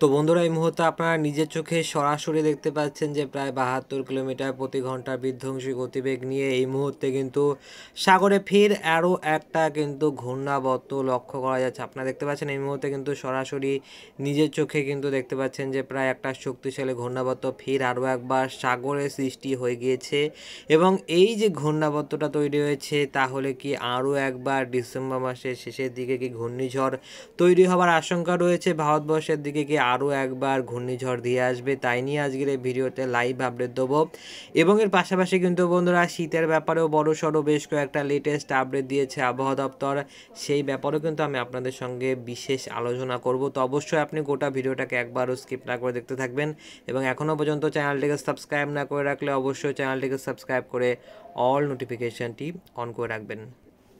তো বন্ধুরা এই মুহূর্তে আপনারা নিজের চোখে সরাসরি দেখতে পাচ্ছেন যে প্রায় বাহাত্তর কিলোমিটার প্রতি ঘন্টার বিধ্বংসী গতিবেগ নিয়ে এই মুহূর্তে কিন্তু সাগরে ফের আরও একটা কিন্তু ঘূর্ণাবর্ত লক্ষ্য করা যাচ্ছে আপনারা দেখতে পাচ্ছেন এই মুহূর্তে কিন্তু সরাসরি নিজের চোখে কিন্তু দেখতে পাচ্ছেন যে প্রায় একটা শক্তিশালী ঘূর্ণাবর্ত ফের আরও একবার সাগরে সৃষ্টি হয়ে গিয়েছে এবং এই যে ঘূর্ণাবর্তটা তৈরি হয়েছে তাহলে কি আরও একবার ডিসেম্বর মাসের শেষের দিকে কি ঘূর্ণিঝড় তৈরি হবার আশঙ্কা রয়েছে ভারতবর্ষের দিকে কি আরও একবার ঘূর্ণিঝড় দিয়ে আসবে তাই নিয়ে আজকের এই ভিডিওতে লাইভ আপডেট দেবো এবং এর পাশাপাশি কিন্তু বন্ধুরা শীতের ব্যাপারেও বড় সড়ো বেশ কয়েকটা লেটেস্ট আপডেট দিয়েছে আবহাওয়া দপ্তর সেই ব্যাপারেও কিন্তু আমি আপনাদের সঙ্গে বিশেষ আলোচনা করব তো অবশ্যই আপনি গোটা ভিডিওটাকে একবারও স্কিপ না করে দেখতে থাকবেন এবং এখনও পর্যন্ত চ্যানেলটিকে সাবস্ক্রাইব না করে রাখলে অবশ্যই চ্যানেলটিকে সাবস্ক্রাইব করে অল নোটিফিকেশানটি অন করে রাখবেন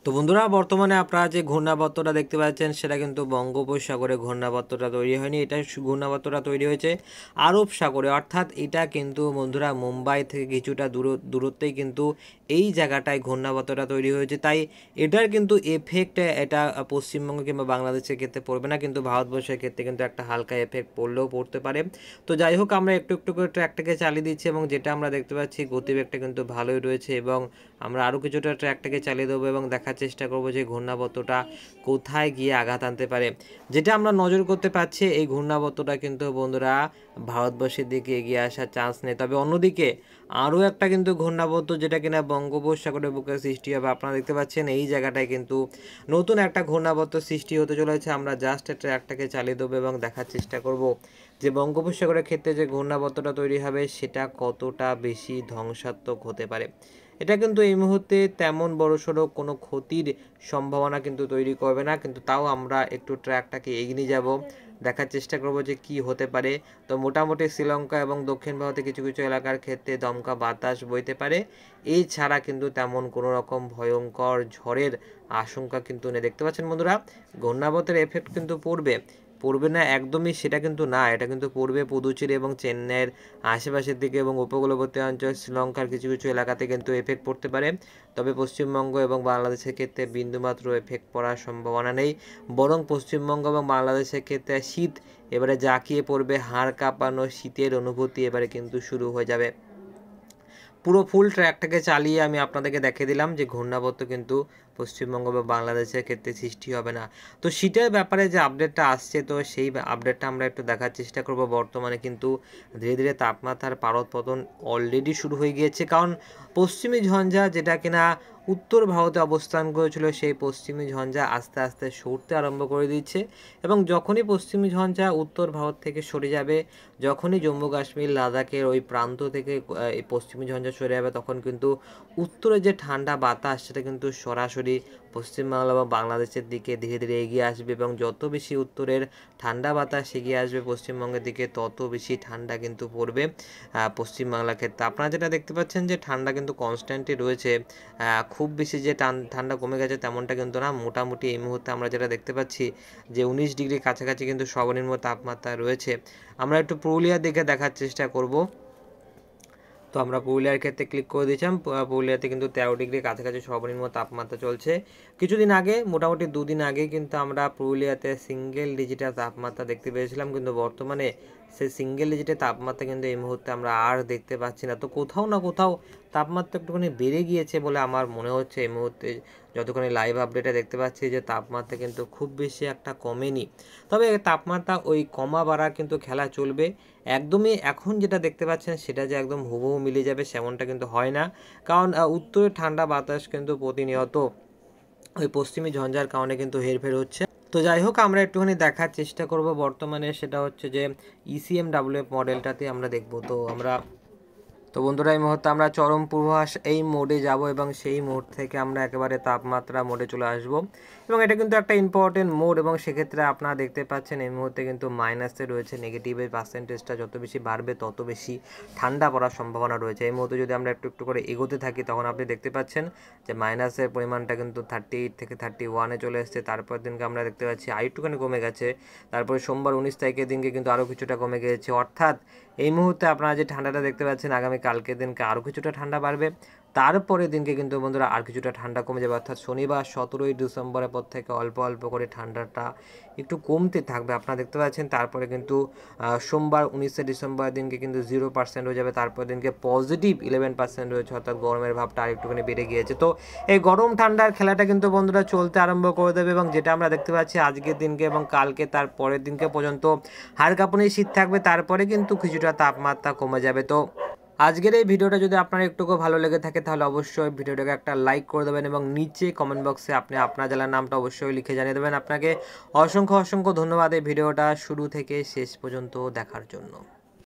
তো বন্ধুরা বর্তমানে আপনারা যে ঘূর্ণাবর্তটা দেখতে পাচ্ছেন সেটা কিন্তু বঙ্গোপসাগরে ঘূর্ণাবর্তটা তৈরি হয়নি এটা ঘূর্ণাবর্তটা তৈরি হয়েছে আরব সাগরে অর্থাৎ এটা কিন্তু বন্ধুরা মুম্বাই থেকে কিছুটা দূর দূরত্বেই কিন্তু এই জায়গাটায় ঘূর্ণাবর্তটা তৈরি হয়েছে তাই এটার কিন্তু এফেক্ট এটা পশ্চিমবঙ্গ কিংবা বাংলাদেশের ক্ষেত্রে পড়বে না কিন্তু ভারতবর্ষের ক্ষেত্রে কিন্তু একটা হালকা এফেক্ট পড়লেও পড়তে পারে তো যাই হোক আমরা একটু একটু করে ট্র্যাকটাকে চালিয়ে দিচ্ছি এবং যেটা আমরা দেখতে পাচ্ছি গতিবেগটা কিন্তু ভালোই রয়েছে এবং আমরা আরও কিছুটা ট্র্যাকটাকে চালিয়ে দেবো এবং দেখা দেখার চেষ্টা করব যে ঘূর্ণাবর্তটা কোথায় গিয়ে আঘাত আনতে পারে যেটা আমরা নজর করতে পারছি এই ঘূর্ণাবর্তটা কিন্তু বন্ধুরা ভারতবর্ষের দিকে এগিয়ে আসার চান্স নেই তবে অন্যদিকে আরও একটা কিন্তু ঘূর্ণাবর্ত যেটা কিনা বঙ্গোপসাগরের বুকে সৃষ্টি হবে আপনারা দেখতে পাচ্ছেন এই জায়গাটায় কিন্তু নতুন একটা ঘূর্ণাবর্ত সৃষ্টি হতে চলেছে আমরা জাস্ট ট্র্যাকটাকে চালিয়ে দেবো এবং দেখার চেষ্টা করব যে বঙ্গোপসাগরের ক্ষেত্রে যে ঘূর্ণাবর্তটা তৈরি হবে সেটা কতটা বেশি ধ্বংসাত্মক হতে পারে এটা কিন্তু এই মুহূর্তে তেমন বড়সড় কোনো ক্ষতির সম্ভাবনা কিন্তু তৈরি করবে না কিন্তু তাও আমরা একটু ট্র্যাকটাকে এগিয়ে যাব দেখার চেষ্টা করব যে কি হতে পারে তো মোটামুটি শ্রীলঙ্কা এবং দক্ষিণ ভারতে কিছু কিছু এলাকার ক্ষেত্রে দমকা বাতাস বইতে পারে এই ছাড়া কিন্তু তেমন কোনো রকম ভয়ঙ্কর ঝড়ের আশঙ্কা কিন্তু নেই দেখতে পাচ্ছেন বন্ধুরা ঘূর্ণাবতের এফেক্ট কিন্তু পড়বে পড়বে না একদমই সেটা কিন্তু না এটা কিন্তু পড়বে পুদুচেরি এবং চেন্নাইয়ের আশেপাশের দিকে এবং উপকূলবর্তী অঞ্চল শ্রীলঙ্কার কিছু কিছু এলাকাতে কিন্তু এফেক্ট পড়তে পারে তবে পশ্চিমবঙ্গ এবং বাংলাদেশের ক্ষেত্রে বিন্দুমাত্র এফেক্ট পড়ার সম্ভাবনা নেই বরং পশ্চিমবঙ্গ এবং বাংলাদেশের ক্ষেত্রে শীত এবারে জাঁকিয়ে পড়বে হাড় কাঁপানো শীতের অনুভূতি এবারে কিন্তু শুরু হয়ে যাবে পুরো ফুল ট্র্যাকটাকে চালিয়ে আমি আপনাদেরকে দেখে দিলাম যে ঘূর্ণাবর্ত কিন্তু পশ্চিমবঙ্গ বা বাংলাদেশের ক্ষেত্রে সৃষ্টি হবে না তো শীতের ব্যাপারে যে আপডেটটা আসছে তো সেই আপডেটটা আমরা একটু দেখার চেষ্টা করব বর্তমানে কিন্তু ধীরে ধীরে তাপমাত্রার পারদপতন অলরেডি শুরু হয়ে গিয়েছে কারণ পশ্চিমী ঝঞ্ঝা যেটা কিনা উত্তর ভারতে অবস্থান করেছিল সেই পশ্চিমী ঝঞ্ঝা আস্তে আস্তে সরতে আরম্ভ করে দিচ্ছে এবং যখনই পশ্চিমী ঝঞ্ঝা উত্তর ভারত থেকে সরে যাবে যখনই জম্মু কাশ্মীর লাদাখের ওই প্রান্ত থেকে এই পশ্চিমী ঝঞ্ঝা সরে যাবে তখন কিন্তু উত্তরে যে ঠান্ডা বাতাস সেটা কিন্তু সরাসরি সরাসরি পশ্চিমবাংলা বা বাংলাদেশের দিকে ধীরে ধীরে এগিয়ে আসবে এবং যত বেশি উত্তরের ঠান্ডা বাতাস এগিয়ে আসবে পশ্চিমবঙ্গের দিকে তত বেশি ঠান্ডা কিন্তু পড়বে পশ্চিমবাংলার ক্ষেত্রে আপনারা যেটা দেখতে পাচ্ছেন যে ঠান্ডা কিন্তু কনস্ট্যান্টই রয়েছে খুব বেশি যে ঠান্ডা কমে গেছে তেমনটা কিন্তু না মোটামুটি এই মুহূর্তে আমরা যেটা দেখতে পাচ্ছি যে উনিশ ডিগ্রি কাছাকাছি কিন্তু সর্বনিম্ন তাপমাত্রা রয়েছে আমরা একটু পুরুলিয়ার দিকে দেখার চেষ্টা করব তো আমরা পুরুলিয়ার ক্ষেত্রে ক্লিক করে দিয়েছিলাম পুরুলিয়াতে কিন্তু তেরো ডিগ্রি কাছাকাছি সর্বনিম্ন তাপমাত্রা চলছে কিছুদিন আগে মোটামুটি দুদিন আগে কিন্তু আমরা পুরুলিয়াতে সিঙ্গেল ডিজিটাল তাপমাত্রা দেখতে পেয়েছিলাম কিন্তু বর্তমানে সেই সিঙ্গেল ডিজিটের তাপমাত্রা কিন্তু এই মুহূর্তে আমরা আর দেখতে পাচ্ছি না তো কোথাও না কোথাও তাপমাত্রা একটুখানি বেড়ে গিয়েছে বলে আমার মনে হচ্ছে এই মুহূর্তে যতক্ষণ লাইভ আপডেটে দেখতে পাচ্ছি যে তাপমাত্রা কিন্তু খুব বেশি একটা কমেনি তবে তাপমাত্রা ওই কমা বাড়া কিন্তু খেলা চলবে একদমই এখন যেটা দেখতে পাচ্ছেন সেটা যে একদম হুবহু মিলে যাবে সেমনটা কিন্তু হয় না কারণ উত্তরে ঠান্ডা বাতাস কিন্তু প্রতিনিয়ত ওই পশ্চিমী ঝঞ্ঝার কারণে কিন্তু হেরফের হচ্ছে তো যাই হোক আমরা একটুখানি দেখার চেষ্টা করব বর্তমানে সেটা হচ্ছে যে ইসিএম e মডেলটাতে আমরা দেখব তো আমরা তো বন্ধুরা এই মুহূর্তে আমরা চরম পূর্বাভাস এই মোডে যাব এবং সেই মোড থেকে আমরা একেবারে তাপমাত্রা মোডে চলে আসব এবং এটা কিন্তু একটা ইম্পর্টেন্ট মোড এবং সেক্ষেত্রে আপনারা দেখতে পাচ্ছেন এই মুহূর্তে কিন্তু মাইনাসে রয়েছে নেগেটিভের পার্সেন্টেজটা যত বেশি বাড়বে তত বেশি ঠান্ডা পড়ার সম্ভাবনা রয়েছে এই মুহূর্তে যদি আমরা একটু একটু করে এগোতে থাকি তখন আপনি দেখতে পাচ্ছেন যে মাইনাসের পরিমাণটা কিন্তু থার্টি থেকে থার্টি ওয়ানে চলে এসছে তারপর দিনকে আমরা দেখতে পাচ্ছি আরেকটুখানি কমে গেছে তারপরে সোমবার উনিশ তারিখের দিনকে কিন্তু আরও কিছুটা কমে গিয়েছে অর্থাৎ এই মুহূর্তে আপনারা যে ঠান্ডাটা দেখতে পাচ্ছেন আগামী কালকের দিনকে আরও কিছুটা ঠান্ডা বাড়বে তারপরের দিনকে কিন্তু বন্ধুরা আর কিছুটা ঠান্ডা কমে যাবে অর্থাৎ শনিবার সতেরোই ডিসেম্বরের পর থেকে অল্প অল্প করে ঠান্ডাটা একটু কমতে থাকবে আপনারা দেখতে পাচ্ছেন তারপরে কিন্তু সোমবার উনিশে ডিসেম্বর দিনকে কিন্তু জিরো পার্সেন্ট হয়ে যাবে তারপরের দিনকে পজিটিভ ইলেভেন পার্সেন্ট রয়েছে অর্থাৎ গরমের ভাবটা আরেকটুখানি বেড়ে গিয়েছে তো এই গরম ঠান্ডার খেলাটা কিন্তু বন্ধুরা চলতে আরম্ভ করে দেবে এবং যেটা আমরা দেখতে পাচ্ছি আজকের দিনকে এবং কালকে তার পরের দিনকে পর্যন্ত হাড় কাঁপুনি শীত থাকবে তারপরে কিন্তু কিছুটা তাপমাত্রা কমে যাবে তো আজকের এই ভিডিওটা যদি আপনার একটুকু ভালো লেগে থাকে তাহলে অবশ্যই ভিডিওটাকে একটা লাইক করে দেবেন এবং নিচে কমেন্ট বক্সে আপনি আপনার জেলার নামটা অবশ্যই লিখে জানিয়ে দেবেন আপনাকে অসংখ্য অসংখ্য ধন্যবাদ এই ভিডিওটা শুরু থেকে শেষ পর্যন্ত দেখার জন্য